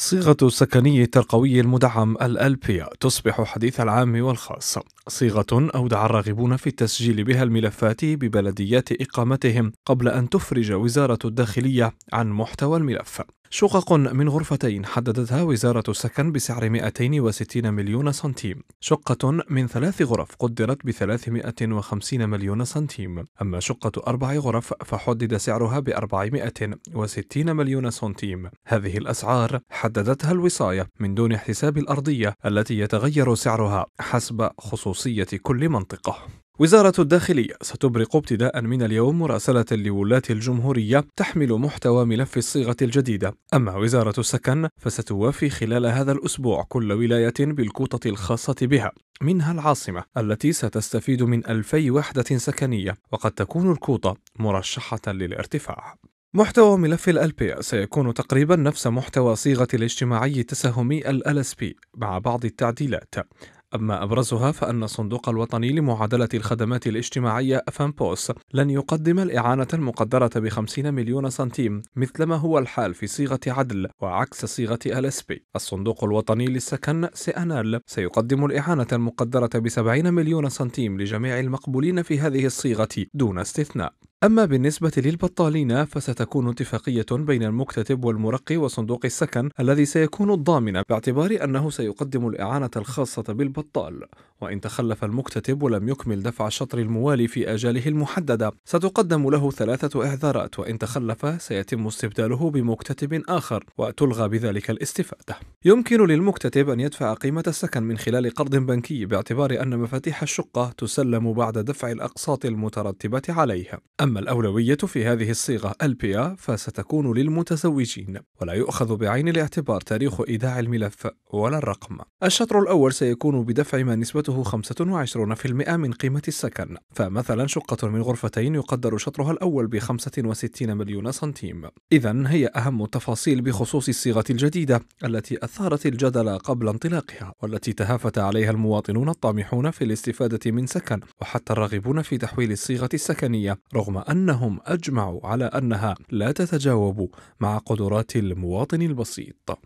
صيغة السكني الترقوي المدعم الألبية تصبح حديث العام والخاص صيغة أودع الراغبون في التسجيل بها الملفات ببلديات إقامتهم قبل أن تفرج وزارة الداخلية عن محتوى الملف شقق من غرفتين حددتها وزارة السكن بسعر 260 مليون سنتيم شقة من ثلاث غرف قدرت ب 350 مليون سنتيم أما شقة أربع غرف فحدد سعرها ب 460 مليون سنتيم هذه الأسعار حددتها الوصاية من دون حساب الأرضية التي يتغير سعرها حسب خصوصية كل منطقة وزارة الداخلية ستبرق ابتداء من اليوم مراسلة لولاة الجمهورية تحمل محتوى ملف الصيغة الجديدة، أما وزارة السكن فستوافي خلال هذا الأسبوع كل ولاية بالكوطة الخاصة بها، منها العاصمة التي ستستفيد من 2000 وحدة سكنية، وقد تكون الكوطة مرشحة للارتفاع. محتوى ملف الألبية سيكون تقريبا نفس محتوى صيغة الاجتماعي التساهمي ال بي مع بعض التعديلات أما أبرزها فأن الصندوق الوطني لمعادلة الخدمات الاجتماعية بوس لن يقدم الإعانة المقدرة ب 50 مليون سنتيم مثلما هو الحال في صيغة عدل وعكس صيغة ألسبي الصندوق الوطني للسكن سيأنال سيقدم الإعانة المقدرة ب 70 مليون سنتيم لجميع المقبولين في هذه الصيغة دون استثناء أما بالنسبة للبطالين فستكون اتفاقية بين المكتتب والمرقي وصندوق السكن الذي سيكون الضامن باعتبار أنه سيقدم الإعانة الخاصة بالبطال وإن تخلف المكتتب ولم يكمل دفع الشطر الموالي في آجاله المحددة ستقدم له ثلاثة إعذارات وإن تخلف سيتم استبداله بمكتتب آخر وتلغى بذلك الاستفادة يمكن للمكتتب أن يدفع قيمة السكن من خلال قرض بنكي باعتبار أن مفاتيح الشقة تسلم بعد دفع الأقساط المترتبة عليها أما الأولوية في هذه الصيغة البيا فستكون للمتزوجين ولا يؤخذ بعين الاعتبار تاريخ إيداع الملف ولا الرقم الشطر الأول سيكون بدفع ما نسبته 25% من قيمة السكن فمثلا شقة من غرفتين يقدر شطرها الأول ب 65 مليون سنتيم إذا هي أهم التفاصيل بخصوص الصيغة الجديدة التي أثر أثارت الجدل قبل انطلاقها والتي تهافت عليها المواطنون الطامحون في الاستفادة من سكن وحتى الراغبون في تحويل الصيغة السكنية رغم أنهم أجمعوا على أنها لا تتجاوب مع قدرات المواطن البسيط